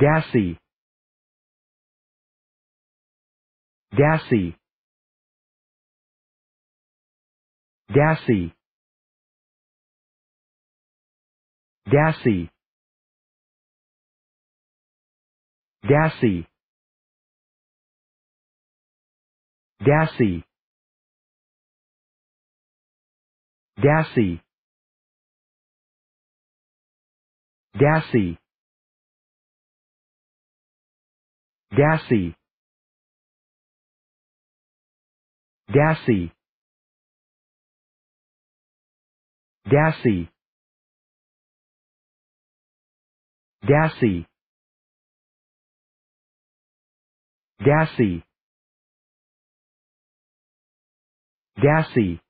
gassy gassy gassy gassy gassy gassy gassy gassy gassy, gassy, gassy, gassy, gassy, gassy.